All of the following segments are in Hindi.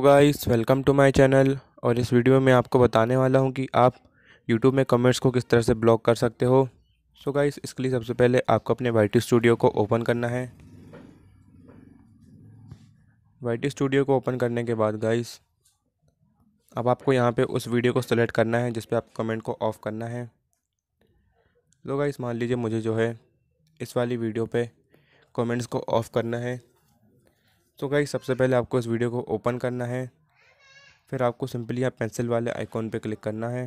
so guys welcome to my channel और इस वीडियो में आपको बताने वाला हूं कि आप यूट्यूब में कमेंट्स को किस तरह से ब्लॉक कर सकते हो सो so गाइस इसके लिए सबसे पहले आपको अपने वाई स्टूडियो को ओपन करना है वाई स्टूडियो को ओपन करने के बाद गाइस अब आपको यहाँ पे उस वीडियो को सिलेक्ट करना है जिस पर आप कमेंट को ऑफ़ करना है लो गाइस मान लीजिए मुझे जो है इस वाली वीडियो पर कमेंट्स को ऑफ़ करना है तो गाइस सबसे पहले आपको इस वीडियो को ओपन करना है फिर आपको सिंपली यहाँ पेंसिल वाले आइकॉन पे क्लिक करना है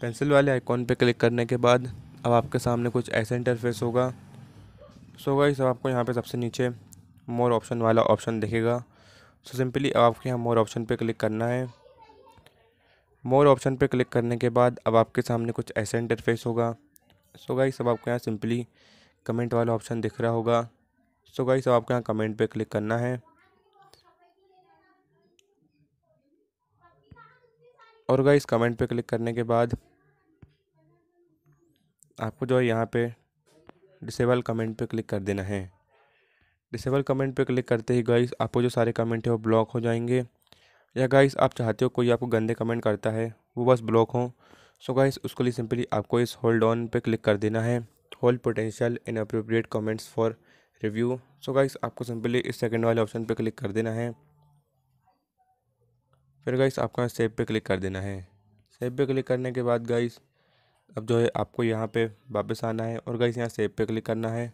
पेंसिल वाले आइकॉन पे क्लिक करने के बाद अब आपके सामने कुछ ऐसा इंटरफेस होगा सो गाइस सब आपको यहाँ पे सबसे नीचे मोर ऑप्शन वाला ऑप्शन दिखेगा सो सिंपली अब आपको यहाँ मोर ऑप्शन पर क्लिक करना है मोर ऑप्शन पर क्लिक करने के बाद अब आपके सामने कुछ ऐसा इंटरफेस होगा सो गाइस सब आपको यहाँ सिंपली कमेंट वाला ऑप्शन दिख रहा होगा सो गाइस अब आपको यहाँ कमेंट पे क्लिक करना है और गाइस कमेंट पे क्लिक करने के बाद आपको जो है यहाँ पे डिसेबल कमेंट पे क्लिक कर देना है डिसेबल कमेंट पे क्लिक करते ही गाइस आपको जो सारे कमेंट है वो ब्लॉक हो जाएंगे या गाइस आप चाहते हो कोई आपको गंदे कमेंट करता है वो बस ब्लॉक हो सो गाइस उसके लिए सिंपली आपको इस होल्ड ऑन पे क्लिक कर देना है hold potential inappropriate comments for review so guys आपको सिंपली इस सेकंड वाले ऑप्शन पे क्लिक कर देना है फिर गाइस आपको सेव पे क्लिक कर देना है सेव पे क्लिक करने के बाद गाइस अब जो है आपको यहाँ पे वापस आना है और गाइस यहाँ सेव पे क्लिक करना है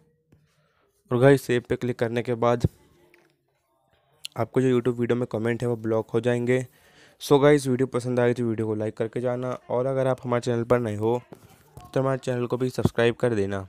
और गाइस सेव पे क्लिक करने के बाद आपको जो यूट्यूब वीडियो में कमेंट है वो ब्लॉक हो जाएंगे सो so गाइस वीडियो पसंद आए तो वीडियो को लाइक करके जाना और अगर आप हमारे चैनल पर नए हो तो हमारे चैनल को भी सब्सक्राइब कर देना